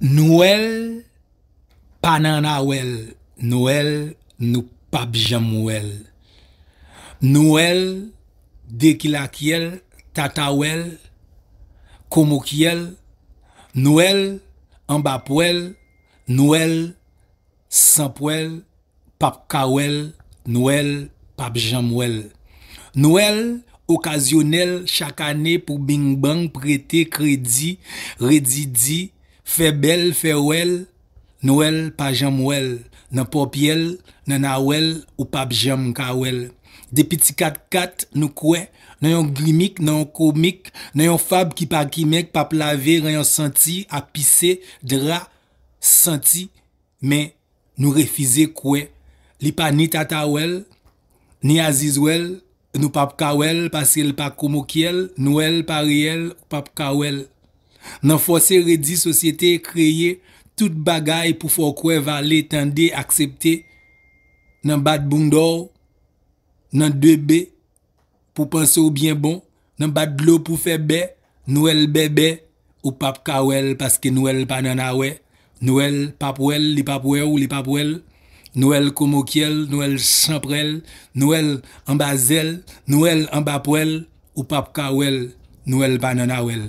Nouel, pananawel, nouel, nou papjamwel. Nouel, dekilakiel, tatawel, komokiel. Nouel, ambapwel, nouel, sampwel, papkawel, nouel, papjamwel. Nouel, okasyonel, chakane pou bingbang prete kredi, redidi, kredi. Fè bel, fè wèl, nou wèl pa jom wèl, nan pop yèl, nan a wèl, ou pap jom ka wèl. De piti kat kat, nou kwe, nan yon glimik, nan yon komik, nan yon fab ki pa kimek, pap laver, nan yon senti, apise, dra, senti, men, nou refize kwe. Li pa ni tata wèl, ni aziz wèl, nou pap ka wèl, pasil pa komok yèl, nou wèl pa riyel, ou pap ka wèl. nan fose redi sosyete kreye tout bagay pou fokwe valetande aksepte nan bat bundor nan debbe pou panso bien bon nan bat blo pou febe nouel bebe ou pap kawel paske nouel pananawè nouel papwèl li papwèl ou li papwèl nouel komokèl nouel champrel nouel ambazèl nouel ambapwèl ou papkawèl nouel pananawèl